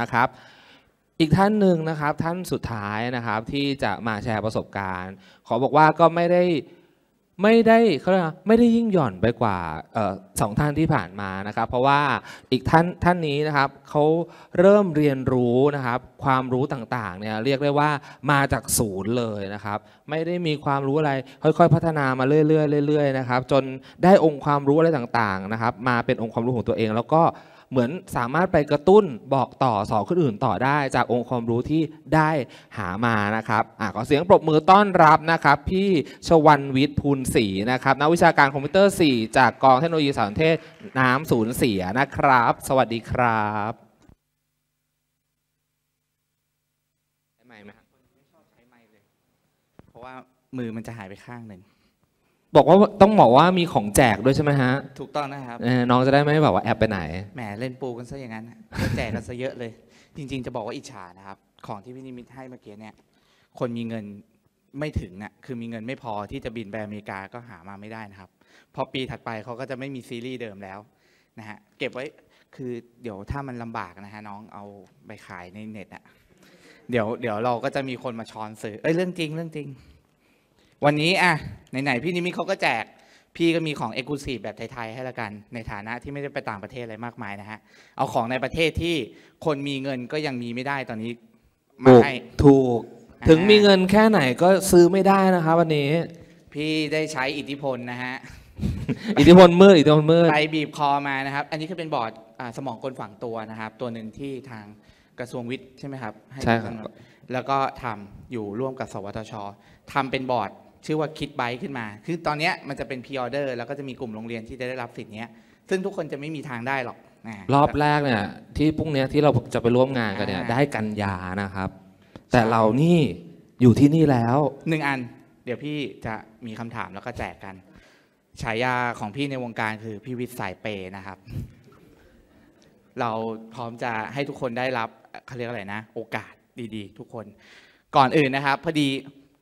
นะครับ อีกท่านหนึ่งนะครับท่านสุดท้ายนะครับที่จะมาแชร์ประสบการณ์ ขอบอกว่าก็ไม่ได้ไม่ได้เขาเรียกไม่ได้ยิ่งหย่อนไปกว่าสองท่านที่ผ่านมานะครับ เพราะว่าอีกท่านท่านนี้นะครับเขาเริ่มเรียนรู้นะครับความรู้ต่างๆเนี่ยเรียกได้ว่ามาจากศูนย์เลยนะครับ ไม่ได้มีความรู้อะไรค่อยๆพัฒนามาเรื่อยๆเรื่อยๆนะครับจนได้องค์ความรู้อะไรต่างๆนะครับ มาเป็นองค์ความรู้ของตัวเองแล้วก็เหมือนสามารถไปกระตุ้นบอกต่อสอนคนอื่นต่อได้จากองค์ความรู้ที่ได้หามานะครับ อ่ะขอเสียงปรบมือต้อนรับนะครับ พี่ชวันวิทย์ภูลศรีนะครับนักวิชาการคอมพิวเตอร์ 4 จากกองเทคโนโลยีสารเทศน้ำศูนย์เสียนะครับ สวัสดีครับใช้ไมไหมครับเพราะว่ามือมันจะหายไปข้างหนึ่งบอกว่าต้องบอกว่ามีของแจกด้วยใช่ไหมฮะถูกต้องนะครับน้องจะได้ไม่แบบว่าแอบไปไหนแหมเล่นปูกันซะอย่างนั้นแจกกันซะเยอะเลย จริงๆ จะบอกว่าอิจฉานะครับ ของที่พี่นิมิตให้เมื่อกี้เนี่ยคนมีเงินไม่ถึงน่ะคือมีเงินไม่พอที่จะบินไปอเมริกาก็หามาไม่ได้นะครับเพราะปีถัดไปเขาก็จะไม่มีซีรีส์เดิมแล้วนะฮะเก็บไว้คือเดี๋ยวถ้ามันลำบากนะฮะน้องเอาไปขายในเน็ตอ่ะเดี๋ยวเดี๋ยวเราก็จะมีคนมาช้อนซื้อเอ้ยเรื่องจริงเรื่องจริงวันนี้อ่ะไหนๆพี่นิมิตเขาก็แจกพี่ก็มีของเอกลูซีแบบไทย ๆ ให้ละกันในฐานะที่ไม่ได้ไปต่างประเทศอะไรมากมายนะฮะ เอาของในประเทศที่คนมีเงินก็ยังมีไม่ได้ตอนนี้มาให้ถูกถึงมีเงินแค่ไหนก็ซื้อไม่ได้นะครับ วันนี้พี่ได้ใช้อิทธิพลนะฮะ อิทธิพลมืดอิทธิพลมืดไปบีบคอมานะครับ อันนี้คือเป็นบอร์ดสมองกลฝังตัวนะครับ ตัวหนึ่งที่ทางกระทรวงวิทย์ใช่ไหมครับใช่ครับแล้วก็ทำอยู่ร่วมกับ สวทช ทำเป็นบอร์ดชื่อว่าคิดไบขึ้นมา คือตอนนี้มันจะเป็นพิออเดอร์แล้วก็จะมีกลุ่มโรงเรียนที่จะได้รับสิทธิ์นี้ ซึ่งทุกคนจะไม่มีทางได้หรอก รอบแรกเนี่ยที่พรุ่งนี้ที่เราจะไปร่วมงานกันเนี่ยได้กันยานะครับ แต่เรานี่ อยู่ที่นี่แล้ว หนึ่งอัน เดี๋ยวพี่จะมีคำถามแล้วก็แจกกัน ฉายาของพี่ในวงการคือพี่วิทย์สายเปนะครับ เราพร้อมจะให้ทุกคนได้รับเขาเรียกอะไรนะ โอกาสดี ๆ ทุกคน ก่อนอื่นนะครับพอดี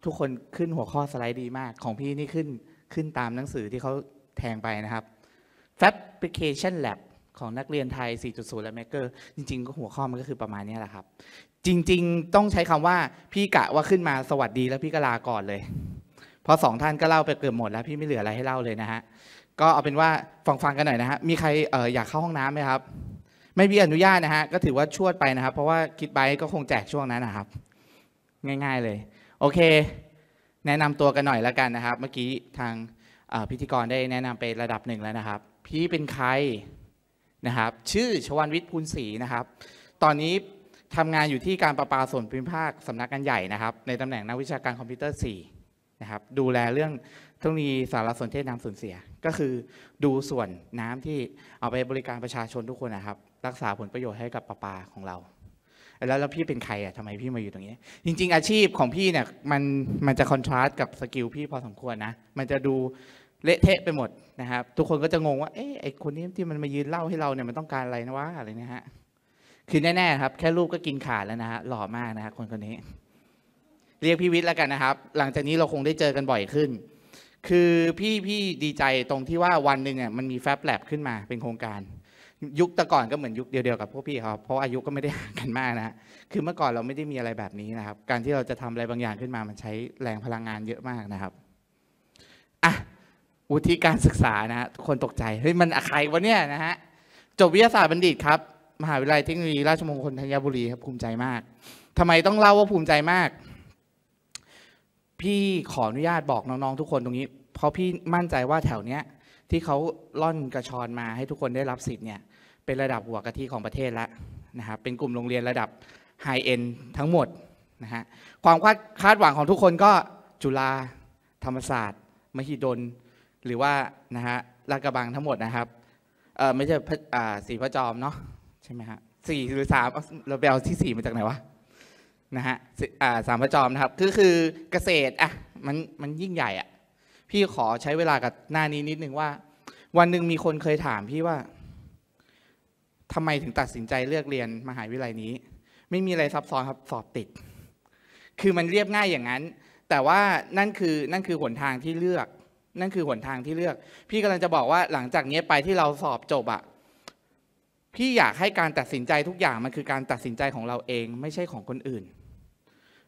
ทุกคนขึ้นหัวข้อสไลด์ดีมากของพี่นี่ขึ้นขึ้นตามหนังสือที่เขาแทงไปนะครับ Fabrication Lab ของนักเรียนไทย 4.0 และ Maker จริง ๆ ก็หัวข้อมันก็คือประมาณนี้แหละครับ จริงๆต้องใช้คำว่าพี่กะว่าขึ้นมาสวัสดีแล้วพี่ก็ลาก่อนเลย เพราะสองท่านก็เล่าไปเกือบหมดแล้วพี่ไม่เหลืออะไรให้เล่าเลยนะฮะก็เอาเป็นว่าฟังฟังกันหน่อยนะฮะมีใครอออยากเข้าห้องน้ำไหมครับ ไม่มีอนุญาตนะฮะก็ถือว่าชวดไปนะครับ เพราะว่าคิดไบก็คงแจกช่วงนั้นนะครับ ง่าย ๆเลยโอเค แนะนำตัวกันหน่อยแล้วกันนะครับ เมื่อกี้ทางพิธีกรได้แนะนำไประดับหนึ่งแล้วนะครับ พี่เป็นใครนะครับ ชื่อชวันวิทย์พูลศรีนะครับ ตอนนี้ทำงานอยู่ที่การประปาส่วนภูมิภาคสำนักงานใหญ่นะครับ ในตำแหน่งนักวิชาการคอมพิวเตอร์ 4 นะครับ ดูแลเรื่องเทคโนโลยีสารสนเทศน้ำสูญเสีย ก็คือดูส่วนน้ำที่เอาไปบริการประชาชนทุกคนนะครับ รักษาผลประโยชน์ให้กับประปาของเราแล้วแล้วพี่เป็นใครอ่ะทำไมพี่มาอยู่ตรงนี้ จริง ๆอาชีพของพี่เนี่ยมันมันจะคอนทราสต์กับสกิลพี่พอสมควรนะ มันจะดูเละเทะไปหมดนะครับ ทุกคนก็จะงงว่า เอ๊ะไอคนนี้ที่มันมายืนเล่าให้เราเนี่ยมันต้องการอะไรนะวะอะไรนะฮะคือแน่ๆครับแค่รูปก็กินขาดแล้วนะฮะหล่อมากนะฮะคนคนนี้ เรียกพี่วิทย์แล้วกันนะครับ หลังจากนี้เราคงได้เจอกันบ่อยขึ้น คือพี่พี่ดีใจตรงที่ว่าวันหนึ่งอ่ะมันมีแฟบแลบขึ้นมาเป็นโครงการยุคแต่ก่อนก็เหมือนยุคเดียวๆ กับพวกพี่ครับ เพราะอายุก็ไม่ได้ห่างกันมากนะคือเมื่อก่อนเราไม่ได้มีอะไรแบบนี้นะครับ การที่เราจะทำอะไรบางอย่างขึ้นมามันใช้แรงพลังงานเยอะมากนะครับอ่ะวุฒิการศึกษานะะทุกคนตกใจเฮ้ยมันอะไรวะเนี่ยนะฮะ จบวิทยาศาสตร์บัณฑิตครับมหาวิทยาลัยเทคโนโลยีราชมงคลธัญบุรีครับภูมิใจมาก ทำไมต้องเล่าว่าภูมิใจมาก พี่ขออนุญาตบอกน้องๆทุกคนตรงนี้ เพราะพี่มั่นใจว่าแถวเนี้ยที่เขาล่อนกระชอนมาให้ทุกคนได้รับสิทธิ์เนี่ย เป็นระดับหัวกะทิของประเทศแล้วนะครับเป็นกลุ่มโรงเรียนระดับไฮเอ็นทั้งหมดนะฮะความคาดคาดหวังของทุกคนก็จุฬาธรรมศาสตร์มหิดล หรือว่านะฮะลาดกระบังทั้งหมดนะครับเออไม่ใช่สีพระจอมเนาะใช่ไหมฮะสี่หรือสามเราแปลที่สี่มาจากไหนวะนะฮะสามพระจอมนะครับคือคือเกษตรอ่ะมันมันยิ่งใหญ่อ่ะพี่ขอใช้เวลากับหน้านี้นิดนึงว่า วันหนึ่งมีคนเคยถามพี่ว่า ทำไมถึงตัดสินใจเลือกเรียนมหาวิทยาลัยนี้ ไม่มีอะไรซับซ้อนครับสอบติด คือมันเรียบง่ายอย่างนั้น แต่ว่านั่นคือนั่นคือหนทางที่เลือก นั่นคือหนทางที่เลือก พี่กำลังจะบอกว่าหลังจากนี้ไปที่เราสอบจบอะพี่อยากให้การตัดสินใจทุกอย่างมันคือการตัดสินใจของเราเองไม่ใช่ของคนอื่น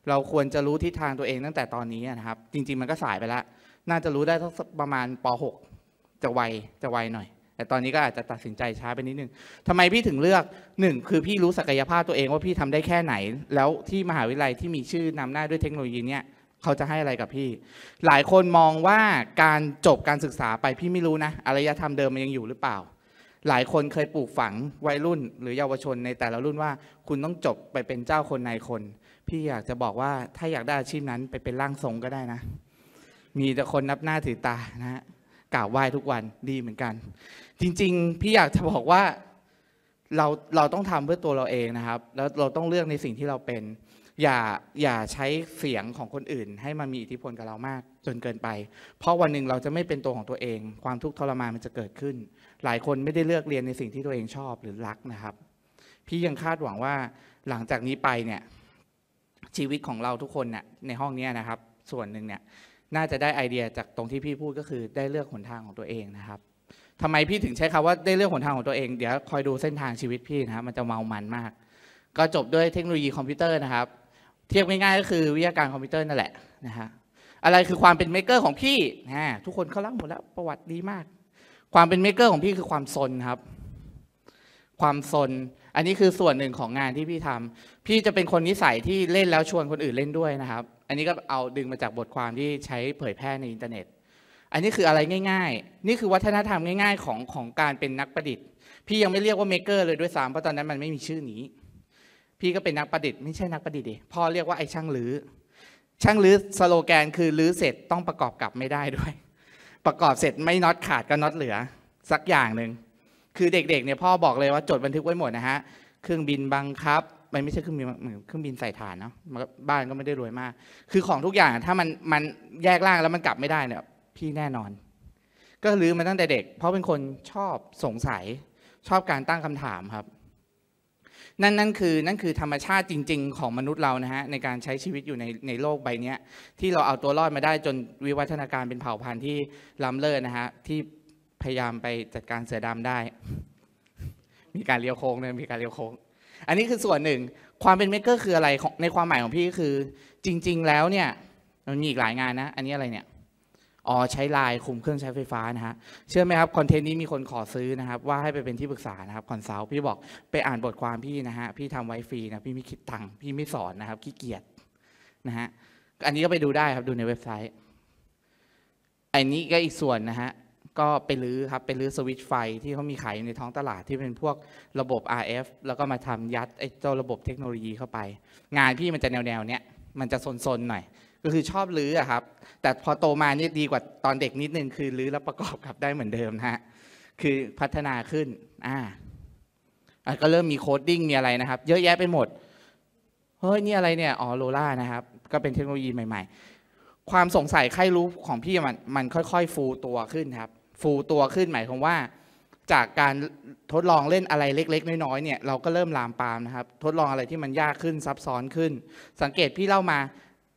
เราควรจะรู้ทิศทางตัวเองตั้งแต่ตอนนี้นะครับ จริง ๆ มันก็สายไปแล้วน่าจะรู้ได้ทั้งประมาณป .6 จะไวจะไวหน่อย แต่ตอนนี้ก็อาจจะตัดสินใจช้าไปนิดนึงทำไมพี่ถึงเลือกหนึ่งคือพี่รู้ศักยภาพตัวเองว่าพี่ทำได้แค่ไหน แล้วที่มหาวิทยาลัยที่มีชื่อนำหน้าด้วยเทคโนโลยีเนี่ย เขาจะให้อะไรกับพี่ หลายคนมองว่าการจบการศึกษาไปพี่ไม่รู้นะอารยธรรมเดิมมันยังอยู่หรือเปล่า หลายคนเคยปลูกฝังวัยรุ่น หรือเยาวชนในแต่ละรุ่นว่า คุณต้องจบไปเป็นเจ้าคนนายคน พี่อยากจะบอกว่าถ้าอยากได้อาชีพนั้นไปเป็นร่างทรงก็ได้นะมีแต่คนนับหน้าถือตานะฮะกราบไหว้ทุกวันดีเหมือนกัน จริง ๆ พี่อยากจะบอกว่าเราเราต้องทำเพื่อตัวเราเองนะครับ แล้วเราต้องเลือกในสิ่งที่เราเป็น อย่าอย่าใช้เสียงของคนอื่น ให้มันมีอิทธิพลกับเรามากจนเกินไป เพราะวันหนึ่งเราจะไม่เป็นตัวของตัวเอง ความทุกข์ทรมานมันจะเกิดขึ้น หลายคนไม่ได้เลือกเรียนในสิ่งที่ตัวเองชอบหรือรักนะครับ พี่ยังคาดหวังว่าหลังจากนี้ไปเนี่ยชีวิตของเราทุกคนเนี่ยในห้องนี้นะครับ ส่วนหนึ่งเนี่ยน่าจะได้ไอเดียจากตรงที่พี่พูดก็คือได้เลือกหนทางของตัวเองนะครับทำไมพี่ถึงใช้คำว่าได้เลือกหนทางของตัวเองเดี๋ยวคอยดูเส้นทางชีวิตพี่นะครับ มันจะเมามันมาก ก็จบด้วยเทคโนโลยีคอมพิวเตอร์นะครับ เทียบง่ายๆก็คือวิทยาการคอมพิวเตอร์นั่นแหละนะฮะอะไรคือความเป็นเมกเกอร์ของพี่นะทุกคนเขาเล่าหมดแล้วประวัติดีมาก ความเป็นเมกเกอร์ของพี่คือความซนครับ ความซนอันนี้คือส่วนหนึ่งของงานที่พี่ทำ พี่จะเป็นคนนิสัยที่เล่นแล้วชวนคนอื่นเล่นด้วยนะครับอันนี้ก็เอาดึงมาจากบทความที่ใช้เผยแพร่ในอินเทอร์เน็ต อันนี้คืออะไรง่าย ๆ นี่คือวัฒนธรรมง่าย ๆ ของของการเป็นนักประดิษฐ์ พี่ยังไม่เรียกว่าเมคเกอร์เลยด้วยซ้ำเพราะตอนนั้นมันไม่มีชื่อนี้ พี่ก็เป็นนักประดิษฐ์ไม่ใช่นักประดิษฐ์เดงพ่อเรียกว่าไอ้ช่างลือ้อ ช่างลื้อสโลแกน คือลื้อเสร็จต้องประกอบกลับไม่ได้ด้วย ประกอบเสร็จไม่น็อตขาดก็น็อตเหลือสักอย่างหนึ่ง คือเด็กๆเนี่ยพ่อบอกเลยว่าจดบันทึกไว้หมดนะฮะ เครื่องบินบังคับไม่ไม่ใช่เครื่องบินเหมือนเครื่องบินใส่ฐานเนาะบ้านก็ไม่ได้รวยมาก คือของทุกอย่างถ้ามันมันแยกร่างแล้วมันกลับไม่ได้เนี่ยพี่แน่นอน ก็ลืมมาตั้งแต่เด็ก เพราะเป็นคนชอบสงสัย ชอบการตั้งคำถามครับ นั่นนั่นคือนั่นคือธรรมชาติจริงๆของมนุษย์เรานะฮะในการใช้ชีวิตอยู่ในในโลกใบนี้ที่เราเอาตัวรอดมาได้จนวิวัฒนาการเป็นเผ่าพันธุ์ที่ล้ำเลิศนะฮะที่พยายามไปจัดการเสือดำได้ มีการเลี้ยวโค้งเนี่ยมีการเลี้ยวโค้งอันนี้คือส่วนหนึ่งความเป็นเมกเกอร์คืออะไรในความหมายของพี่คือจริง ๆ แล้วเนี่ยมันมีอีกหลายงานนะ อันนี้อะไรเนี่ยอ๋อใช้ไลน์คุมเครื่องใช้ไฟฟ้านะฮะเชื่อไหมครับคอนเทนต์นี้มีคนขอซื้อนะครับ ว่าให้ไปเป็นที่ปรึกษานะครับคอนซัลท์พี่บอกไปอ่านบทความพี่นะฮะพี่ทำไว้ฟรีนะพี่ไม่คิดตังค์พี่ไม่สอนนะครับขี้เกียจนะฮะอันนี้ก็ไปดูได้ครับดูในเว็บไซต์ อันนี้ก็อีกส่วนนะฮะก็ไปรื้อครับไปรื้อสวิตช์ไฟที่เขามีขายอยู่ในท้องตลาดที่เป็นพวกระบบ RF แล้วก็มาทำยัดไอ้เจ้าระบบเทคโนโลยีเข้าไป งานพี่มันจะแนวแนวเนี้ยมันจะซนๆหน่อย ก็คือชอบรื้อครับแต่พอโตมานี่ดีกว่าตอนเด็กนิดนึงคือรื้อแล้วประกอบกับได้เหมือนเดิมนะฮะคือพัฒนาขึ้น อ่าก็เริ่มมีโคดดิ้งมีอะไรนะครับ เยอะแยะไปหมด เฮ้ยนี่อะไรเนี่ยอ๋อโลล่านะครับก็เป็นเทคโนโลยีใหม่ ๆ ความสงสัยใครรู้ของพี่มันมันค่อยๆ ฟูตัวขึ้นครับฟูตัวขึ้นหมายความว่าจากการทดลองเล่นอะไรเล็กๆน้อยๆเนี่ยเราก็เริ่มลามปามนะครับทดลองอะไรที่มันยากขึ้นซับซ้อนขึ้น สังเกตพี่เล่ามา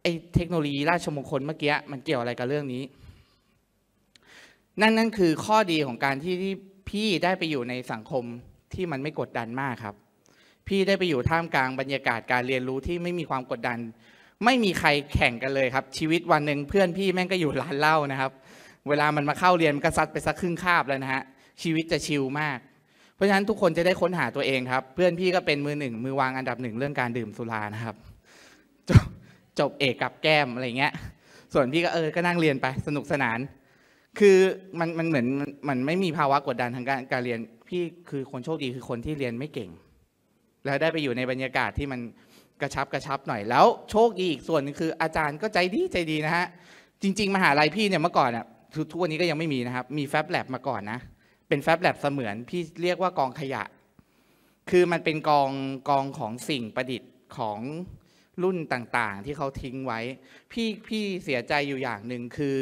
ไอ้เทคโนโลยีราชมงคลเมื่อกี้มันเกี่ยวอะไรกับเรื่องนี้ นั่นนั่นคือข้อดีของการที่ที่พี่ได้ไปอยู่ในสังคมที่มันไม่กดดันมากครับ พี่ได้ไปอยู่ท่ามกลางบรรยากาศการเรียนรู้ที่ไม่มีความกดดัน ไม่มีใครแข่งกันเลยครับ ชีวิตวันหนึ่งเพื่อนพี่แม่งก็อยู่ร้านเหล้านะครับเวลามันมาเข้าเรียนมันก็ซัดไปสักครึ่งคาบแล้วนะฮะชีวิตจะชิลมาก เพราะฉะนั้นทุกคนจะได้ค้นหาตัวเองครับ เพื่อนพี่ก็เป็นมือหนึ่งมือวางอันดับหนึ่งเรื่องการดื่มสุรานะครับจบจบเอกกับแก้มอะไรเงี้ย ส่วนพี่ก็เออก็นั่งเรียนไปสนุกสนาน คือมันมันเหมือนมันไม่มีภาวะกดดันทางการการเรียน พี่คือคนโชคดีคือคนที่เรียนไม่เก่ง แล้วได้ไปอยู่ในบรรยากาศที่มันกระชับกระชับหน่อยแล้ว โชคดีอีกส่วนคืออาจารย์ก็ใจดีใจดีนะฮะจริง ๆมหาลัยพี่เนี่ยเมื่อก่อนอ่ะทุกวันนี้ก็ยังไม่มีนะครับ มีแฟบแลบมาก่อนนะ เป็นแฟบแลบเสมือนพี่เรียกว่ากองขยะ คือมันเป็นกองกองของสิ่งประดิษฐ์ของรุ่นต่างๆ ที่เขาทิ้งไว้ พี่พี่เสียใจอยู่อย่างหนึ่งคือ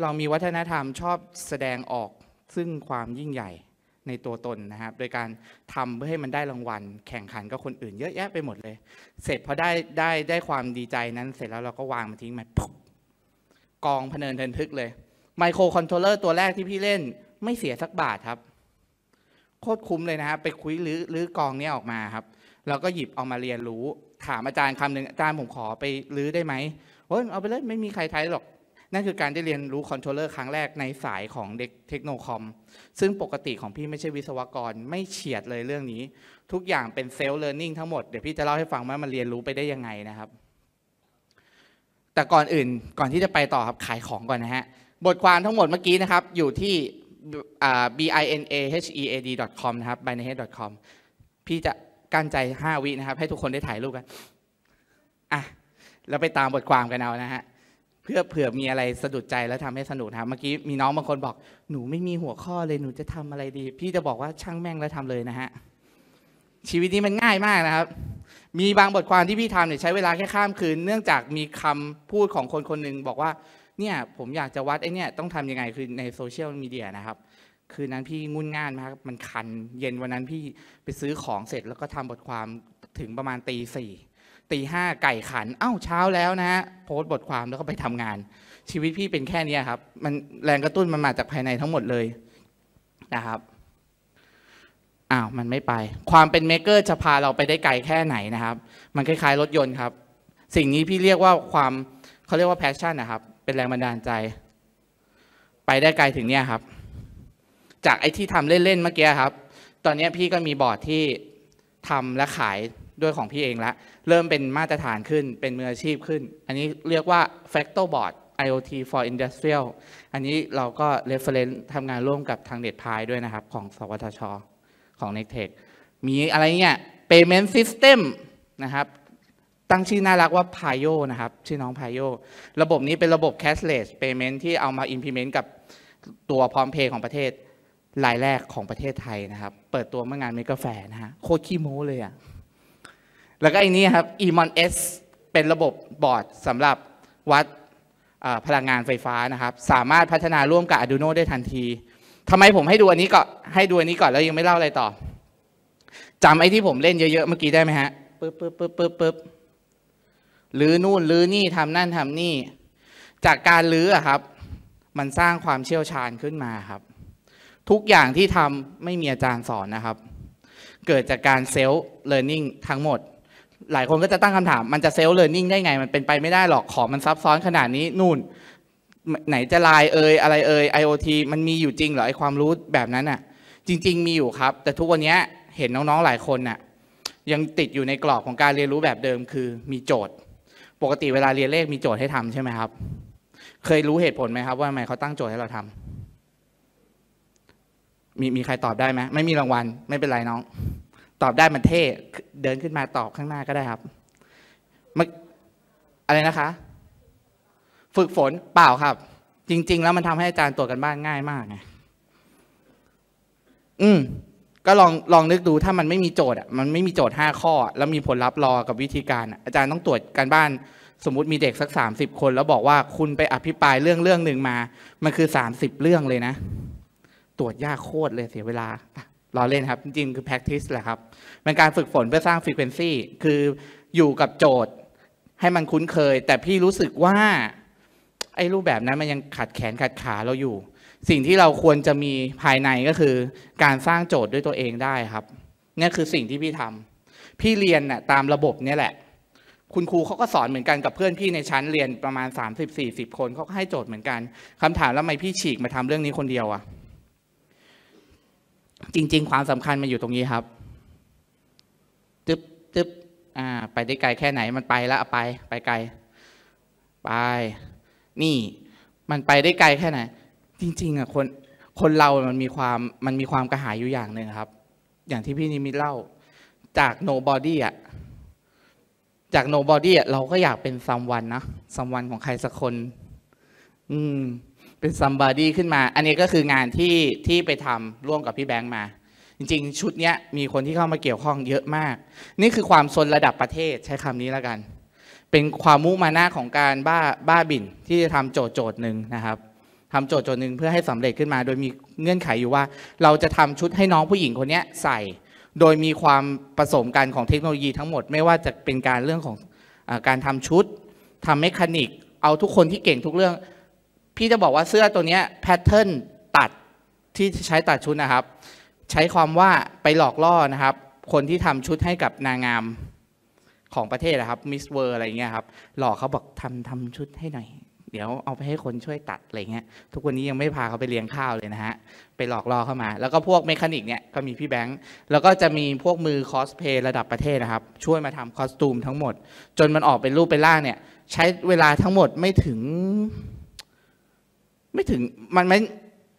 เรามีวัฒนธรรมชอบแสดงออกซึ่งความยิ่งใหญ่ในตัวตนนะครับ โดยการทำเพื่อให้มันได้รางวัล แข่งขันกับคนอื่นเยอะแยะไปหมดเลย เสร็จพอได้ได้ได้ความดีใจนั้น เสร็จแล้วเราก็วางมันทิ้งมันปุ๊บกองพเนินเทินทึกเลยไมโครคอนโทรลเลอร์ตัวแรกที่พี่เล่นไม่เสียสักบาทครับ โคตรคุ้มเลยนะครับ ไปคุยหรืออรือกองเนี้ยออกมาครับ แล้วก็หยิบเอามาเรียนรู้ ถามอาจารย์คำหนึ่งอาจารย์ผมขอไปรื้อได้ไหมโอ้ย เอาไปเลย ไม่มีใครใช้หรอก นั่นคือการได้เรียนรู้คอนโทรลเลอร์ครั้งแรกในสายของเด็กเทคโนคอมซึ่งปกติของพี่ไม่ใช่วิศวกรไม่เฉียดเลยเรื่องนี้ ทุกอย่างเป็นเซลล์เลอร์นิ่งทั้งหมดเดี๋ยวพี่จะเล่าให้ฟังว่ามันเรียนรู้ไปได้ยังไงนะครับ แต่ก่อนอื่นก่อนที่จะไปต่อครับขายของก่อนนะฮะบทความทั้งหมดเมื่อกี้นะครับอยู่ที่ binahead.com นะครับ binahead.com พี่จะกั้นใจ5วินะครับ ให้ทุกคนได้ถ่ายรูปกันอ่ะแล้วไปตามบทความกันเอานะฮะเพื่อเผื่อมีอะไรสะดุดใจแล้วทำให้สนุกนะครับเมื่อกี้มีน้องบางคนบอกหนูไม่มีหัวข้อเลยหนูจะทำอะไรดี พี่จะบอกว่าช่างแม่งแล้วทำเลยนะฮะชีวิตนี้มันง่ายมากนะครับ มีบางบทความที่พี่ทำเนี่ยใช้เวลาแค่ข้ามคืน เนื่องจากมีคำพูดของคนคนหนึ่งบอกว่าเนี่ยผมอยากจะวัดไอเนี่ยต้องทํำยังไง คือในโซเชียลมีเดียนะครับคืนนั้นพี่งุ่นง่านมากมันคันเย็นวันนั้นพี่ไปซื้อของเสร็จแล้วก็ทำบทความถึงประมาณตีสี่ตีห้าไก่ขัน เอ้าเช้าแล้วนะฮะโพสต์บทความแล้วก็ไปทำงาน ชีวิตพี่เป็นแค่นี้ครับ มันแรงกระตุ้นมันมาจากภายในทั้งหมดเลยนะครับอ้าวมันไม่ไป ความเป็นเมเกอร์จะพาเราไปได้ไกลแค่ไหนนะครับ มันคล้ายๆรถยนต์ครับ สิ่งนี้พี่เรียกว่าความเขาเรียกว่าแพชชั่นนะครับเป็นแรงบันดาลใจ ไปได้ไกลถึงเนี่ยครับ จากไอ้ที่ทำเล่น ๆ เมื่อกี้ครับ ตอนนี้พี่ก็มีบอร์ดที่ทำและขายด้วยของพี่เองละเริ่มเป็นมาตรฐานขึ้นเป็นมืออาชีพขึ้น อันนี้เรียกว่า Facto Board IoT for Industrial อันนี้เราก็ reference ทำงานร่วมกับทางเด็ดพายด้วยนะครับ ของสวทช ของ n e c t e c h มีอะไรเนี่ย Payment System นะครับตั้งชื่อน่ารักว่าพายโยนะครับ ชื่อน้องพายโยระบบนี้เป็นระบบ cashless payment ที่เอามา implement กับตัวพร้อมเพย์ของประเทศรายแรกของประเทศไทยนะครับ เปิดตัวเมื่องานเมกาแฟ นะฮะโคตรขี้โม้เลยอะแล้วก็ไอ้นี้ครับ e m o n s เป็นระบบบอร์ดสำหรับวัดพลังงานไฟฟ้านะครับ สามารถพัฒนาร่วมกับ Arduino ได้ทันทีทำไมผมให้ดูอันนี้ก่อนให้ดูอันนี้ก่อนแล้วยังไม่เล่าอะไรต่อจำไอ้ที่ผมเล่นเยอะๆเมื่อกี้ได้ไหมฮะปึ๊บปึ๊บปึ๊บปึ๊บปึ๊บหรือนู่นหรือนี่ทำนั่นทำนี่ จากการลื้อครับ มันสร้างความเชี่ยวชาญขึ้นมาครับ ทุกอย่างที่ทำไม่มีอาจารย์สอนนะครับ เกิดจากการเซลล์เลอร์นนิ่งทั้งหมด หลายคนก็จะตั้งคำถาม มันจะเซลล์เลอร์นนิ่งได้ไง มันเป็นไปไม่ได้หรอก ของมันซับซ้อนขนาดนี้ นู่น ไหนจะลายเอ่ยอะไรเอ่ย IoT มันมีอยู่จริงเหรอ ไอความรู้แบบนั้นอ่ะ จริง ๆ มีอยู่ครับ แต่ทุกวันนี้เห็นน้องๆหลายคนน่ะยังติดอยู่ในกรอบของการเรียนรู้แบบเดิมคือ มีโจทย์ปกติเวลาเรียนเลขมีโจทย์ให้ทำใช่ไหมครับ เคยรู้เหตุผลไหมครับว่าทำไมเขาตั้งโจทย์ให้เราทำ มีมีใครตอบได้ไหม ไม่มีรางวัล ไม่เป็นไรน้อง ตอบได้มันเท่ เดินขึ้นมาตอบข้างหน้าก็ได้ครับมันอะไรนะคะ ฝึกฝนเปล่าครับ จริง ๆ แล้วมันทำให้อาจารย์ตรวจกันบ้านง่ายมากไง อืมก็ลองลองนึกดูถ้ามันไม่มีโจทย์อ่ะมันไม่มีโจทย์ 5 ข้อ แล้วมีผลลัพธ์รอกับวิธีการ อาจารย์ต้องตรวจการบ้านสมมติมีเด็กสัก 30 คน แล้วบอกว่าคุณไปอภิปรายเรื่องเรื่องหนึ่งมา มันคือ 30 เรื่องเลยนะ ตรวจยากโคตรเลยเสียเวลาเราเล่นครับ จริงคือ practice แหละครับเป็นการฝึกฝนเพื่อสร้าง frequency คืออยู่กับโจทย์ให้มันคุ้นเคย แต่พี่รู้สึกว่าไอ้รูปแบบนั้น มันยังขัดแขนขัดขาเราอยู่สิ่งที่เราควรจะมีภายในก็คือ การสร้างโจทย์ด้วยตัวเองได้ครับนี่คือสิ่งที่พี่ทำ พี่เรียนน่ยตามระบบเนี่ยแหละ คุณครูเขาก็สอนเหมือนกันกับเพื่อนพี่ในชั้นเรียนประมาณ 30-40 คน เขาก็ให้โจทย์เหมือนกัน คำถามแล้วทำไมพี่ฉีกมาทำเรื่องนี้คนเดียวอะจริง ๆ ความสำคัญมันอยู่ตรงนี้ครับตึ๊บตึ๊บอ่า ไปได้ไกลแค่ไหนมันไปแล้วไป ไปไกล ไป นี่ มันไปได้ไกลแค่ไหนจริงๆอ่ะคนคนเรามันมีความมันมีความกระหายอยู่อย่างหนึ่งครับ อย่างที่พี่นิมิตเล่าจากโนบอดี้อ่ะ จากโนบอดี้อ่ะเราก็อยากเป็นซัมวันนะซัมวันของใครสักคน อืมเป็นซัมบอดี้ขึ้นมา อันนี้ก็คืองานที่ที่ไปทำร่วมกับพี่แบงค์มา จริง ๆ ชุดเนี้ยมีคนที่เข้ามาเกี่ยวข้องเยอะมาก นี่คือความซนระดับประเทศใช้คำนี้แล้วกัน เป็นความมุ่งมานาของการบ้าบ้าบิ่นที่จะทำโจทย์โจทย์หนึ่งนะครับทำโจทย์โจทย์หนึ่งเพื่อให้สำเร็จขึ้นมา โดยมีเงื่อนไขอยู่ว่าเราจะทำชุดให้น้องผู้หญิงคนนี้ใส่ โดยมีความผสมกันของเทคโนโลยีทั้งหมดไม่ว่าจะเป็นการเรื่องของอการทำชุดทำเมคานิก เอาทุกคนที่เก่งทุกเรื่อง พี่จะบอกว่าเสื้อตัวนี้แพทเทิร์นตัดที่ใช้ตัดชุดนะครับ ใช้ความว่าไปหลอกล่อนะครับ คนที่ทำชุดให้กับนางงามของประเทศนะครับมิสเวอร์อะไรเงี้ยครับหลอกเขาบอกทำทำชุดให้หน่อยเดี๋ยวเอาไปให้คนช่วยตัดอะไรเงี้ย ทุกวันนี้ยังไม่พาเขาไปเลี้ยงข้าวเลยนะฮะ ไปหลอกล่อเข้ามา แล้วก็พวกเมคานิกเนี่ยก็มีพี่แบงค์ แล้วก็จะมีพวกมือคอสเพย์ระดับประเทศนะครับ ช่วยมาทำคอสตูมทั้งหมด จนมันออกเป็นรูปเป็นร่างเนี่ย ใช้เวลาทั้งหมดไม่ถึง ไม่ถึงมันไม่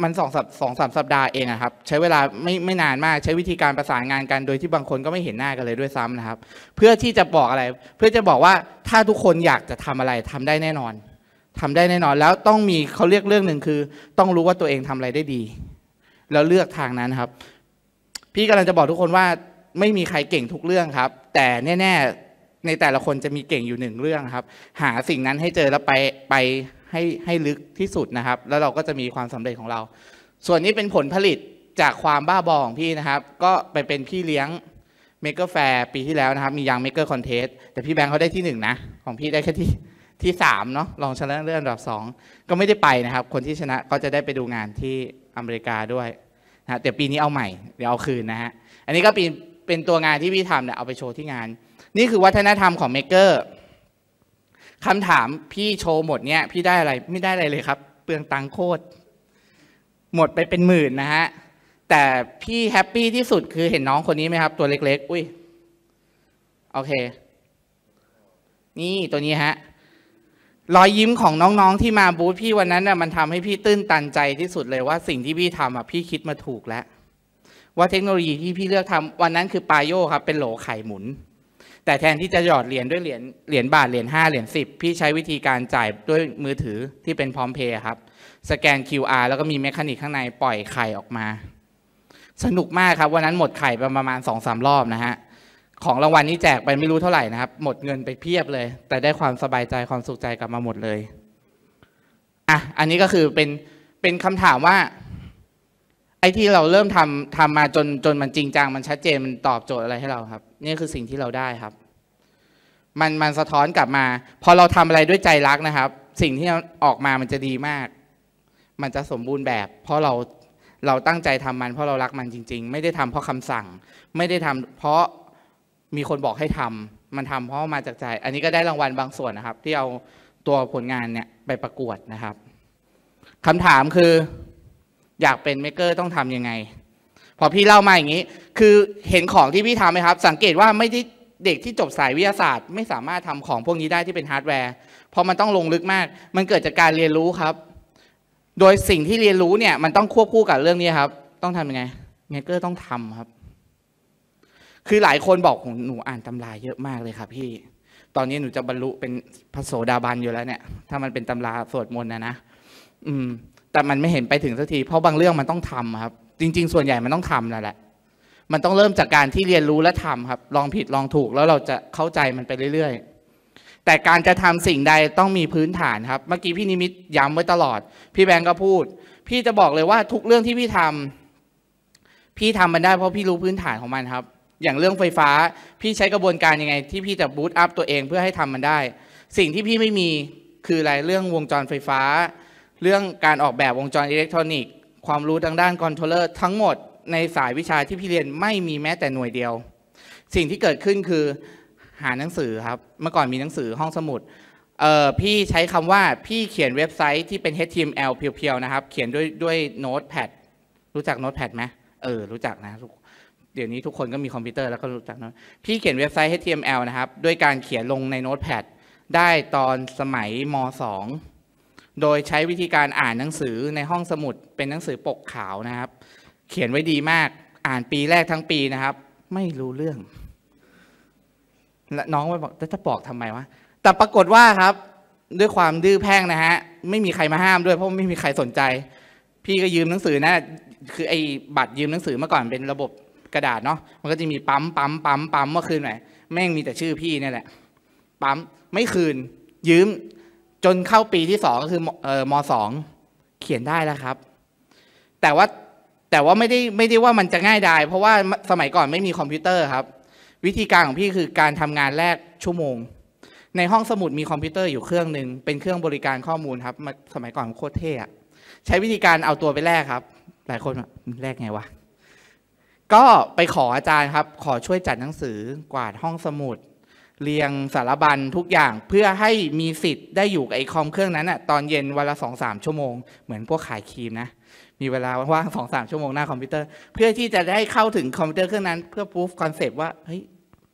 มันสองสัปสองสามสัปดาห์เองอะครับ ใช้เวลาไม่ไม่นานมาก ใช้วิธีการประสานงานกัน โดยที่บางคนก็ไม่เห็นหน้ากันเลยด้วยซ้ำนะครับ เพื่อที่จะบอกอะไร เพื่อจะบอกว่าถ้าทุกคนอยากจะทำอะไรทำได้แน่นอนทำได้แน่นอน แล้วต้องมีเขาเรียกเรื่องหนึ่งคือ ต้องรู้ว่าตัวเองทำอะไรได้ดี แล้วเลือกทางนั้นครับ พี่กำลังจะบอกทุกคนว่าไม่มีใครเก่งทุกเรื่องครับ แต่แน่ ๆ ในแต่ละคนจะมีเก่งอยู่หนึ่งเรื่องครับ หาสิ่งนั้นให้เจอแล้วไปไปให้ให้ลึกที่สุดนะครับ แล้วเราก็จะมีความสำเร็จของเรา ส่วนนี้เป็นผลผลิตจากความบ้าบอของพี่นะครับ ก็ไปเป็นพี่เลี้ยงเมกเกอร์แฟร์ปีที่แล้วนะครับ มียังเมกเกอร์คอนเทสแต่พี่แบงค์เขาได้ที่หนึ่งนะของพี่ได้แค่ที่ที่ 3เนาะรองชนะเลิศอันดับ2ก็ไม่ได้ไปนะครับ คนที่ชนะก็จะได้ไปดูงานที่อเมริกาด้วยนะแต่ปีนี้เอาใหม่เดี๋ยวเอาคืนนะฮะอันนี้ก็เป็นเป็นตัวงานที่พี่ทำเนี่ยเอาไปโชว์ที่งาน นี่คือวัฒนธรรมของเมกเกอร์คำถามพี่โชว์หมดเนี่ยพี่ได้อะไร ไม่ได้อะไรเลยครับ เปลืองตังโคตร หมดไปเป็นหมื่นนะฮะ แต่พี่แฮปปี้ที่สุดคือเห็นน้องคนนี้ไหมครับตัวเล็ก ๆ อุ้ยโอเค นี่ตัวนี้ฮะรอยยิ้มของน้อง ๆ ที่มาบูธพี่ วันนั้นน่ะมันทำให้พี่ตื้นตันใจที่สุดเลยว่าสิ่งที่พี่ทำอ่ะพี่คิดมาถูกแล้วว่าเทคโนโลยีที่พี่เลือกทำวันนั้นคือปาโยครับ เป็นโหลไข่หมุน แต่แทนที่จะหยอดเหรียญด้วยเหรียญเหรียญบาทเหรียญห้าเหรียญสิบพี่ใช้วิธีการจ่ายด้วยมือถือที่เป็นพร้อมเพย์ครับ สแกน QR แล้วก็มีเมคานิกข้างในปล่อยไข่ออกมา สนุกมากครับ วันนั้นหมดไข่ประมาณสองสามรอบนะฮะของรางวัลนี้แจกไปไม่รู้เท่าไหร่นะครับ หมดเงินไปเพียบเลย แต่ได้ความสบายใจความสุขใจกลับมาหมดเลยอ่ะอันนี้ก็คือเป็นเป็นคำถามว่าไอ้ที่เราเริ่มทำทำมาจนจนมันจริงจังมันชัดเจนมันตอบโจทย์อะไรให้เราครับนี่คือสิ่งที่เราได้ครับ มันมันสะท้อนกลับมาพอเราทำอะไรด้วยใจรักนะครับ สิ่งที่ออกมามันจะดีมาก มันจะสมบูรณ์แบบเพราะเราเราตั้งใจทำมัน เพราะเรารักมันจริง ๆ ไม่ได้ทำเพราะคำสั่งไม่ได้ทำเพราะมีคนบอกให้ทำ มันทำเพราะมาจากใจ อันนี้ก็ได้รางวัลบางส่วนนะครับ ที่เอาตัวผลงานเนี่ยไปประกวดนะครับ คำถามคือ อยากเป็นเมเกอร์ต้องทํำยังไง พอพี่เล่ามาอย่างนี้ คือเห็นของที่พี่ทำไหมครับ สังเกตว่าไม่ได้เด็กที่จบสายวิทยาศาสตร์ไม่สามารถทำของพวกนี้ได้ที่เป็นฮาร์ดแวร์เพราะมันต้องลงลึกมาก มันเกิดจากการเรียนรู้ครับ โดยสิ่งที่เรียนรู้เนี่ย มันต้องควบคู่กับเรื่องนี้ครับ ต้องทำยังไงเมเกอร์ต้องทำครับคือหลายคนบอกหนูอ่านตำราเยอะมากเลยค่ะพี่ ตอนนี้หนูจะบรรลุเป็นพระโสดาบันอยู่แล้วเนี่ย ถ้ามันเป็นตำราสวดมนต์นะนะอืม แต่มันไม่เห็นไปถึงสักที เพราะบางเรื่องมันต้องทำครับ จริง ๆส่วนใหญ่มันต้องทำนั่นแหละ มันต้องเริ่มจากการที่เรียนรู้และทำครับ ลองผิดลองถูกแล้วเราจะเข้าใจมันไปเรื่อยๆ แต่การจะทำสิ่งใดต้องมีพื้นฐานครับ เมื่อกี้พี่นิมิตย้ำไว้ตลอด พี่แบงก์ก็พูด พี่จะบอกเลยว่าทุกเรื่องที่พี่ทำ พี่ทำมันได้ เพราะพี่รู้พื้นฐานของมันครับอย่างเรื่องไฟฟ้าพี่ใช้กระบวนการยังไง ที่พี่จะบูตอัพตัวเองเพื่อให้ทำมันได้ สิ่งที่พี่ไม่มีคืออะไรเรื่องวงจรไฟฟ้า เรื่องการออกแบบวงจรอิเล็กทรอนิกส์ความรู้ทางด้านคอนโทรลเลอร์ทั้งหมดในสายวิชาที่พี่เรียนไม่มีแม้แต่หน่วยเดียว สิ่งที่เกิดขึ้นคือหาหนังสือครับเมื่อก่อนมีหนังสือห้องสมุดเออพี่ใช้คำว่าพี่เขียนเว็บไซต์ที่เป็น HTML เพียวๆนะครับเขียนด้วยด้วยโน้ตแพดรู้จักโน้ตแพดไหมเออรู้จักนะทุกเดี๋ยวนี้ทุกคนก็มีคอมพิวเตอร์แล้วก็รู้จักนะพี่เขียนเว็บไซต์ HTML นะครับด้วยการเขียนลงในโน้ตแพด ได้ตอนสมัยม2โดยใช้วิธีการอ่านหนังสือในห้องสมุด เป็นหนังสือปกขาวนะครับ เขียนไว้ดีมากอ่านปีแรกทั้งปีนะครับ ไม่รู้เรื่องและน้องไปบอกจะบอกทำไมวะแต่ปรากฏว่าครับ ด้วยความดื้อแพ่งนะฮะไม่มีใครมาห้ามด้วยเพราะไม่มีใครสนใจ พี่ก็ยืมหนังสือนะคือไอ้บัตรยืมหนังสือมาก่อนเป็นระบบกระดาษเนาะมันก็จะมีปั๊มปั๊มปั๊มปั๊มเมื่อคืนไหนแม่งมีแต่ชื่อพี่นี่แหละ ปั๊มไม่คืน ยืมจนเข้าปีที่สองก็คืออมสองเขียนได้แล้วครับ แต่ว่าแต่ว่าไม่ได้ไม่ได้ว่ามันจะง่ายดาย เพราะว่าสมัยก่อนไม่มีคอมพิวเตอร์ครับ วิธีการของพี่คือการทำงานแรกชั่วโมง ในห้องสมุดมีคอมพิวเตอร์อยู่เครื่องหนึ่ง เป็นเครื่องบริการข้อมูลครับ สมัยก่อนโคตรเท่ใช้วิธีการเอาตัวไปแลกครับ หลายคนแลกไงวะก็ไปขออาจารย์ครับ ขอช่วยจัดหนังสือกวาดห้องสมุด เรียงสารบัญทุกอย่าง เพื่อให้มีสิทธิ์ได้อยู่กับไอคอมเครื่องนั้นอะตอนเย็นวันละสองสามชั่วโมง เหมือนพวกขายครีมนะ มีเวลาว่างสองสามชั่วโมงหน้าคอมพิวเตอร์ เพื่อที่จะได้เข้าถึงคอมพิวเตอร์เครื่องนั้นเพื่อพูฟคอนเซปต์ว่า เฮ้ย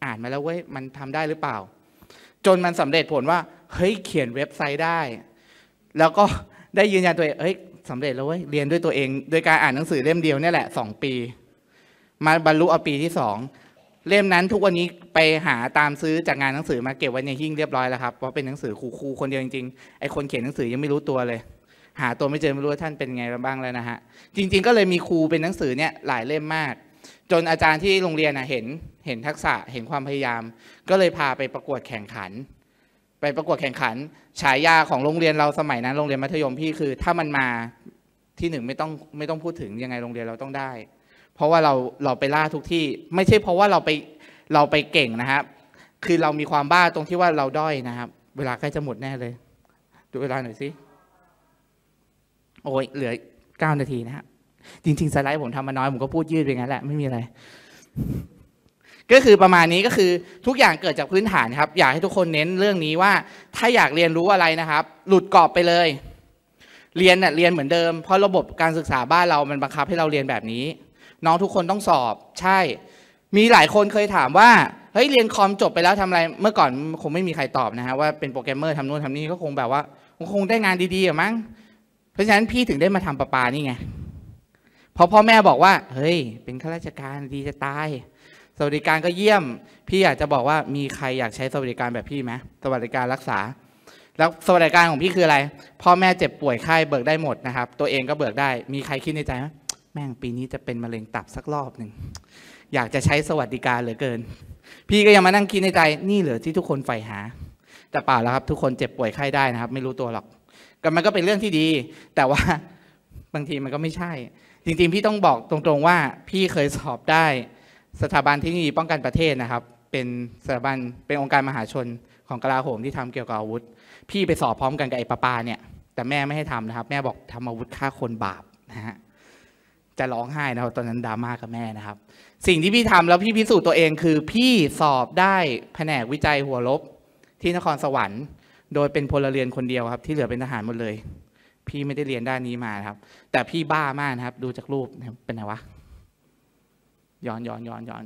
อ่านมาแล้วเว้ย มันทำได้หรือเปล่า จนมันสำเร็จผลว่า เฮ้ย เขียนเว็บไซต์ได้ แล้วก็ได้ยืนยันตัวเอง เฮ้ยสำเร็จแล้วเว้ย เรียนด้วยตัวเอง โดยการอ่านหนังสือเล่มเดียวนี่แหละสองปีมาบรรลุเอาปีที่สองเล่มนั้นทุกวันนี้ไปหาตามซื้อจากงานหนังสือมาเก็บไว้ในหิ้งเรียบร้อยแล้วครับเพราะเป็นหนังสือครูครูคนเดียวจริงๆไอคนเขียนหนังสือยังไม่รู้ตัวเลย หาตัวไม่เจอไม่รู้ว่าท่านเป็นไงบ้างแล้วนะฮะจริงๆ ก็เลยมีครูเป็นหนังสือเนี่ยหลายเล่มมาก จนอาจารย์ที่โรงเรียนนะเห็นเห็นทักษะเห็นความพยายาม ก็เลยพาไปประกวดแข่งขัน ไปประกวดแข่งขัน ฉายาของโรงเรียนเราสมัยนั้นโรงเรียนมัธยมพี่คือถ้ามันมาที่หนึ่งไม่ต้องไม่ต้องพูดถึงยังไงโรงเรียนเราต้องได้ราะว่าเราเราไปล่าทุกที่ ไม่ใช่เพราะว่าเราไปเราไปเก่งนะครับคือเรามีความบ้าตรงที่ว่าเราด้อยนะครับ เวลาใกล้จะหมดแน่เลย ดูเวลาหน่อยสิโอ้ยเหลือเก้านาทีนะครับจริงๆสไลด์ผมทำมาน้อยผมก็พูดยืดไปงั้นแหละไม่มีอะไร ก็คือประมาณนี้ก็คือทุกอย่างเกิดจากพื้นฐานครับ อยากให้ทุกคนเน้นเรื่องนี้ว่า ถ้าอยากเรียนรู้อะไรนะครับ หลุดกรอบไปเลย เรียนเน่ยเรียนเหมือนเดิมเพราะระบบการศึกษาบ้านเรา มันบังคับให้เราเรียนแบบนี้น้องทุกคนต้องสอบใช่ มีหลายคนเคยถามว่า เฮ้ยเรียนคอมจบไปแล้วทำอะไร เมื่อก่อนคงไม่มีใครตอบนะฮะว่าเป็นโปรแกรมเมอร์ทำนู่นทำนี่ก็คงแบบว่า คงได้งานดี ๆอมั้ง เพราะฉะนั้นพี่ถึงได้มาทำประปานี่ไงพอพ่อแม่บอกว่า เฮ้ย เป็นข้าราชการดีจะตาย สวัสดิการก็เยี่ยม พี่อยากจะบอกว่ามีใครอยากใช้สวัสดิการแบบพี่ไหมสวัสดิการรักษา แล้วสวัสดิการของพี่คืออะไร พ่อแม่เจ็บป่วยไข้เบิกได้หมดนะครับ ตัวเองก็เบิกได้ มีใครคิดในใจไหมแม่งปีนี้จะเป็นมะเร็งตับสักรอบหนึ่ง อยากจะใช้สวัสดิการเหลือเกิน พี่ก็ยังมานั่งคิดในใจนี่เหลือที่ทุกคนใฝ่หา แต่เปล่าแล้วครับทุกคนเจ็บป่วยไข้ได้นะครับ ไม่รู้ตัวหรอก ก็มันก็เป็นเรื่องที่ดี แต่ว่าบางทีมันก็ไม่ใช่ จริงๆ พี่ต้องบอกตรงๆว่า พี่เคยสอบได้ สถาบันที่นี่ป้องกันประเทศนะครับ เป็นสถาบันเป็นองค์การมหาชนของกลาโหมที่ทำเกี่ยวกับอาวุธ พี่ไปสอบพร้อมกันกับไอ้ปาปาเนี่ยแต่แม่ไม่ให้ทำนะครับ แม่บอกทำอาวุธฆ่าคนบาปนะฮะจะร้องไห้นะครับตอนนั้นดราม่ากับแม่นะครับ สิ่งที่พี่ทำแล้วพี่พิสูจน์ตัวเองคือ พี่สอบได้แผนกวิจัยหัวลบที่นครสวรรค์ โดยเป็นพลเรือนคนเดียวครับ ที่เหลือเป็นทหารหมดเลย พี่ไม่ได้เรียนด้านนี้มาครับ แต่พี่บ้ามากนะครับ ดูจากรูปเป็นไงวะย้อนย้อนย้อนย้อน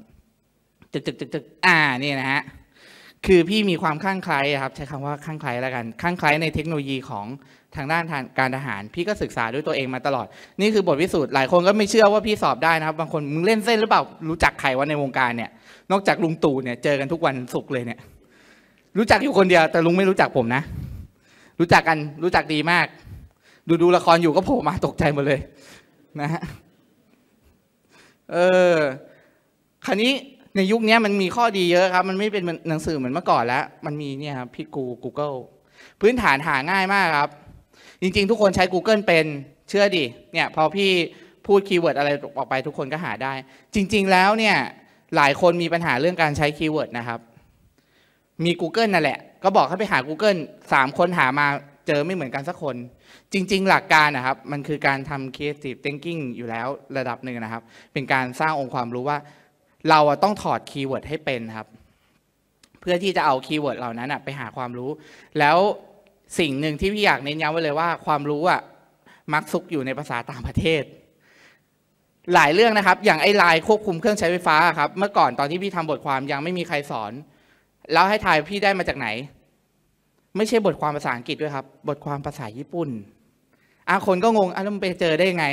จึกจึกจึกจึกอ่านี่นะฮะคือพี่มีความข้างใคล้ครับ ใช้คำว่าข้างใคล้แล้วกันข้างใคล้ในเทคโนโลยีของทางด้านการทหาร พี่ก็ศึกษาด้วยตัวเองมาตลอด นี่คือบทพิสูจน์หลายคนก็ไม่เชื่อว่าพี่สอบได้นะครับ บางคน มึงเล่นเส้นหรือเปล่ารู้จักใครวะในวงการเนี่ย นอกจากลุงตู่เนี่ย เจอกันทุกวันศุกร์เลย เนี่ย รู้จักอยู่คนเดียวแต่ลุงไม่รู้จักผมนะ รู้จักกันรู้จักดีมาก ดูดูละครอยู่ก็โผล่มา ตกใจหมดเลยนะฮะเออคันนี้ในยุคนี้มันมีข้อดีเยอะครับมันไม่เป็นหนังสือเหมือนเมื่อก่อนแล้ว มันมีเนี่ยครับพี่กู Google พื้นฐานหาง่ายมากครับ จริงๆทุกคนใช้ Google เป็นเชื่อดิเนี่ยพอพี่พูดคีย์เวิร์ดอะไรออกไปทุกคนก็หาได้ จริงๆแล้วเนี่ยหลายคนมีปัญหาเรื่องการใช้คีย์เวิร์ดนะครับ มี Google นั่นแหละก็บอกให้ไปหา Google 3 คนหามาเจอไม่เหมือนกันสักคนจริง ๆหลักการนะครับ มันคือการทำ creative thinking อยู่แล้วระดับหนึ่งนะครับ เป็นการสร้างองค์ความรู้ว่าเราต้องถอดคีย์เวิร์ดให้เป็นครับเพื่อที่จะเอาคีย์เวิร์ดเหล่านั้นไปหาความรู้ แล้วสิ่งหนึ่งที่พี่อยากเน้นย้ำไว้เลยว่าความรู้อ่ะมักซุกอยู่ในภาษาต่างประเทศ หลายเรื่องนะครับ อย่างไอ้ลายควบคุมเครื่องใช้ไฟฟ้าครับ เมื่อก่อนตอนที่พี่ทำบทความยังไม่มีใครสอน แล้วให้ทายพี่ได้มาจากไหน ไม่ใช่บทความภาษาอังกฤษด้วยครับ บทความภาษาญี่ปุ่นอาคนก็งงอ่ะแล้วมันไปเจอได้ยังไง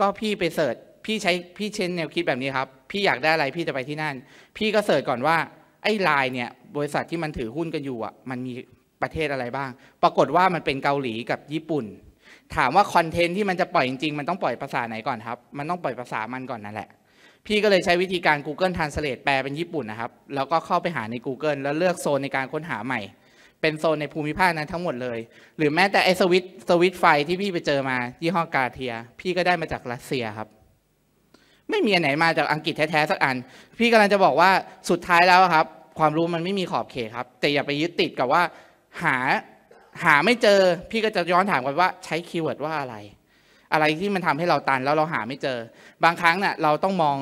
ก็พี่ไปเสิร์ชพี่ใช้พี่เชนแนวคิดแบบนี้ครับ พี่อยากได้อะไรพี่จะไปที่นั่น พี่ก็เสิร์ชก่อนว่าไอ้ไลน์เนี่ยบริษัทที่มันถือหุ้นกันอยู่อ่ะมันมีประเทศอะไรบ้าง ปรากฏว่ามันเป็นเกาหลีกับญี่ปุ่น ถามว่าคอนเทนต์ที่มันจะปล่อยจริงๆมันต้องปล่อยภาษาไหนก่อนครับ มันต้องปล่อยภาษามันก่อนนั่นแหละ พี่ก็เลยใช้วิธีการ Google Translate แปลเป็นญี่ปุ่นนะครับ แล้วก็เข้าไปหาใน Google แล้วเลือกโซนในการค้นหาใหม่ เป็นโซนในภูมิภาคนั้นทั้งหมดเลย หรือแม้แต่ไอสวิตสวิตไฟที่พี่ไปเจอมายี่ห้อกาเทีย พี่ก็ได้มาจากรัสเซียครับไม่มีอันไหนมาจากอังกฤษแท้ๆสักอัน พี่กำลังจะบอกว่าสุดท้ายแล้วครับ ความรู้มันไม่มีขอบเขตครับแต่อย่าไปยึดติดกับว่าหา หาไม่เจอพี่ก็จะย้อนถามกันว่าใช้คีย์เวิร์ดว่าอะไร อะไรที่มันทำให้เราตัน แล้วเราหาไม่เจอ บางครั้งนะ่ะเราต้องมอง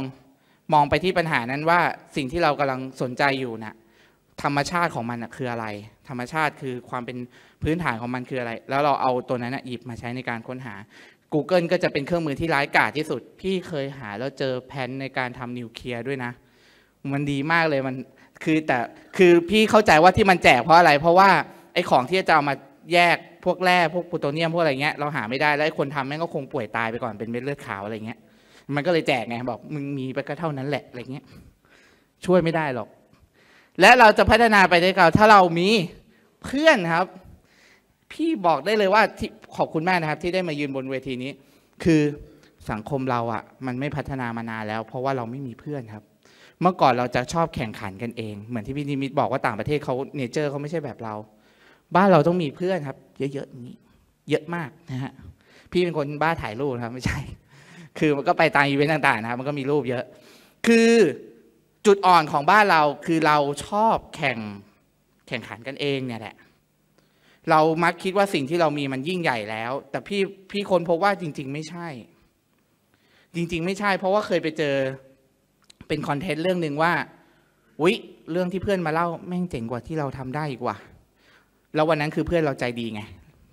มองไปที่ปัญหานั้นว่าสิ่งที่เรากำลังสนใจอยู่นะ่ะธรรมชาติของมันนะคืออะไร ธรรมชาติคือความเป็นพื้นฐานของมันคืออะไร แล้วเราเอาตัวนั้นนะหยิบมาใช้ในการค้นหา Google ก็จะเป็นเครื่องมือที่ร้ายกาจที่สุด พี่เคยหาแล้วเจอแพนในการทำนิวเคลียร์ด้วยนะ มันดีมากเลยมันคือแต่คือพี่เข้าใจว่าที่มันแจกเพราะอะไร เพราะว่า ไอ้ของที่จะเอามาแยกพวกแร่พวกปูโตเนียมพวกอะไรเงี้ย เราหาไม่ได้ แล้วไอ้คนทำแม่งก็คงป่วยตายไปก่อนเป็นเม็ดเลือดขาวอะไรเงี้ยมันก็เลยแจกไง บอกมึงมีไปก็เท่านั้นแหละอะไรเงี้ยช่วยไม่ได้หรอกและเราจะพัฒนาไปได้ก่าถ้าเรามีเพื่อนครับพี่บอกได้เลยว่าที่ขอบคุณแม่นะครับที่ได้มายืนบนเวทีนี้ คือสังคมเราอะ่ะ มันไม่พัฒนามานานแล้ว เพราะว่าเราไม่มีเพื่อนครับ เมื่อก่อนเราจะชอบแข่งขันกันเอง เหมือนที่พี่นิมิตบอกว่าต่างประเทศเขาเนเจอร์เขาไม่ใช่แบบเรา บ้านเราต้องมีเพื่อนครับ เยอะๆนี้ เยอะมากนะฮะพี่เป็นคนบ้าถ่ายรูปครับไม่ใช่ คือมันก็ไปตามอีเวนต์ต่าง ๆนะครับมันก็มีรูปเยอะ คือจุดอ่อนของบ้านเราคือเราชอบแข่งแข่งขันกันเองเนี่ยแหละเรามักคิดว่าสิ่งที่เรามีมันยิ่งใหญ่แล้ว แต่พี่พี่คนพบว่าจริง ๆไม่ใช่ จริง ๆไม่ใช่ เพราะว่าเคยไปเจอเป็นคอนเทนต์เรื่องหนึ่งว่า วิเรื่องที่เพื่อนมาเล่าแม่งเจ๋งกว่าที่เราทำได้อีกว่ะ แล้ววันนั้นคือเพื่อนเราใจดีไง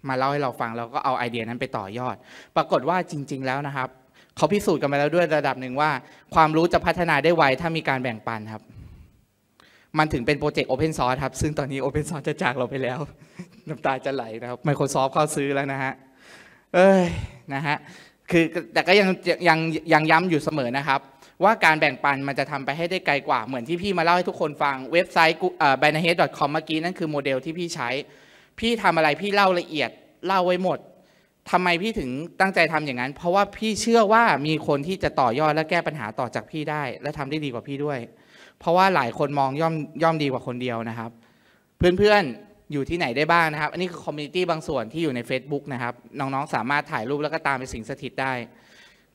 มาเล่าให้เราฟังเราก็เอาไอเดียนั้นไปต่อยอด ปรากฏว่าจริง ๆ แล้วนะครับเขาพิสูจน์กันมาแล้วด้วยระดับหนึ่งว่า ความรู้จะพัฒนาได้ไวถ้ามีการแบ่งปันครับ มันถึงเป็นโปรเจกต์โอเพนซอร์สครับ ซึ่งตอนนี้โอเพนซอร์สจะจากเราไปแล้วน้ำตาจะไหลนะครับ Microsoft เข้าซื้อแล้วนะฮะ เอ้ยนะฮะ คือแต่ก็ยังยังยังย้ำอยู่เสมอนะครับ ว่าการแบ่งปันมันจะทำไปให้ได้ไกลกว่าเหมือนที่พี่มาเล่าให้ทุกคนฟังเว็บไซต์ b a n a h e a d c o m เมื่อกี้ นั่นคือโมเดลที่พี่ใช้ พี่ทำอะไรพี่เล่าละเอียดเล่าไว้หมดทำไมพี่ถึงตั้งใจทำอย่างนั้น เพราะว่าพี่เชื่อว่ามีคนที่จะต่อยอดและแก้ปัญหาต่อจากพี่ได้ และทำได้ดีกว่าพี่ด้วย เพราะว่าหลายคนมองย่อมย่อมดีกว่าคนเดียวนะครับเพื่อนๆอยู่ที่ไหนได้บ้างนะครับ อันนี้คือคอมมูนิตี้บางส่วนที่อยู่ใน Facebook นะครับ น้องๆ สามารถถ่ายรูปแล้วก็ตามไปสิงสถิตได้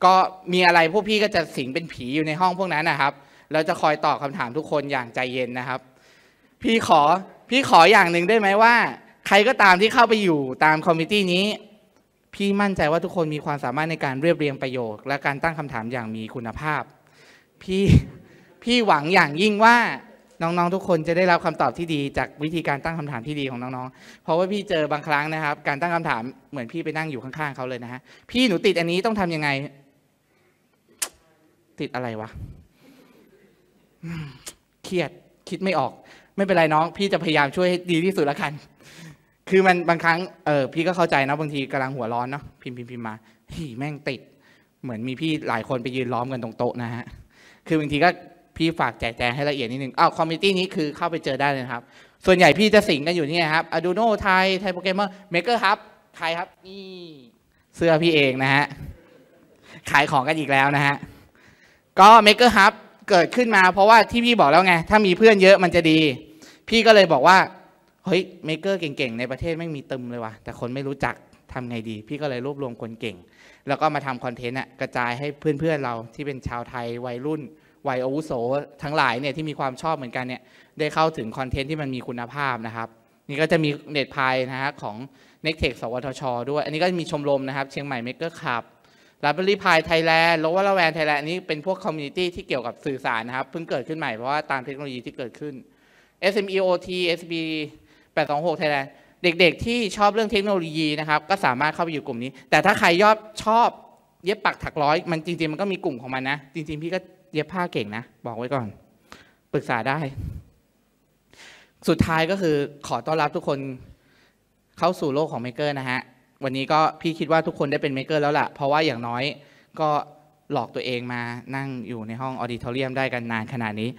ก็มีอะไรพวกพี่ก็จะสิงเป็นผีอยู่ในห้องพวกนั้นนะครับแล้วจะคอยตอบคาถามทุกคนอย่างใจเย็นนะครับ พี่ขอพี่ขออย่างหนึ่งได้ไหมว่า ใครก็ตามที่เข้าไปอยู่ตามคอมมิตี้นี้ พี่มั่นใจว่าทุกคนมีความสามารถในการเรียบเรียงประโยค และการตั้งคำถามอย่างมีคุณภาพ พี่พี่หวังอย่างยิ่งว่าน้อง ๆ ทุกคนจะได้รับคำตอบที่ดี จากวิธีการตั้งคำถามที่ดีของน้อง ๆ เพราะว่าพี่เจอบางครั้งนะครับ การตั้งคำถามเหมือนพี่ไปนั่งอยู่ข้างๆเขาเลยนะฮะ พี่หนูติดอันนี้ต้องทํำยังไง ติดอะไรวะเครียดคิดไม่ออก ไม่เป็นไรน้อง พี่จะพยายามช่วยให้ดีที่สุดละกัน คือมันบางครั้งเออพี่ก็เข้าใจนะบางทีกำลังหัวร้อนเนาะพิมพ์พิมพ์พิมพ์มาฮีแม่งติด เหมือนมีพี่หลายคนไปยืนล้อมกันตรงโต๊ะนะฮะ คือบางทีก็พี่ฝากแจกแจงให้ละเอียดนิดนึง อ้าว คอมมิชชั่นนี้คือเข้าไปเจอได้เลยครับ ส่วนใหญ่พี่จะสิงกันอยู่นี่ครับ Arduino ไทย ไทยโปรแกรมเมอร์เมกเกอร์ครับใครครับ นี่ เสื้อพี่เองนะฮะ ขายของกันอีกแล้วนะฮะ ก็เมกเกอร์ับเกิดขึ้นมา เพราะว่าที่พี่บอกแล้วไง ถ้ามีเพื่อนเยอะมันจะดี พี่ก็เลยบอกว่า เฮ้ยเมกเกอร์เก่งๆ ในประเทศไม่มีตึมเลยว่ะ แต่คนไม่รู้จักทำไงดี พี่ก็เลยรวบรวมคนเก่ง แล้วก็มาทำคอนเทนต์อะกระจายให้เพื่อนๆเราที่เป็นชาวไทยวัยรุ่นวัยอาวุโส ทั้งหลายเนี่ยที่มีความชอบเหมือนกันเนี่ยได้เข้าถึงคอนเทนต์ที่มันมีคุณภาพนะครับ นี่ก็จะมีเน็ตพายนะฮะของ n e c t e c สวทช ด้วยอันนี้ก็มีชมรมนะครับ เชียงใหม่เมกเกอร์คับลาบบรีพายไทยแลนด์โลวาลาแวนไทยแลนด์อันนี้เป็นพวกคอมมูนิตี้ที่เกี่ยวกับสื่อสารนะครับ เพิ่งเกิดขึ้นใหม่เพราะว่าตามเทคโนโลยีที่เกิดขึ้น SMEOT SB 826ไทยแลนด์เด็กๆ ที่ชอบเรื่องเทคโนโลยีนะครับก็สามารถเข้าไปอยู่กลุ่มนี้ แต่ถ้าใครยอดชอบ เย็บปักถักร้อย มันจริงๆมันก็มีกลุ่มของมันนะจริงๆพี่ก็เย็บผ้าเก่งนะ บอกไว้ก่อน ปรึกษาได้ สุดท้ายก็คือขอต้อนรับทุกคนเข้าสู่โลกของเมเกอร์นะฮะ วันนี้ก็พี่คิดว่าทุกคนได้เป็นเมเกอร์แล้วล่ะ เพราะว่าอย่างน้อยก็หลอกตัวเองมานั่งอยู่ในห้องออดิทอเรียมได้กันนานขนาดนี้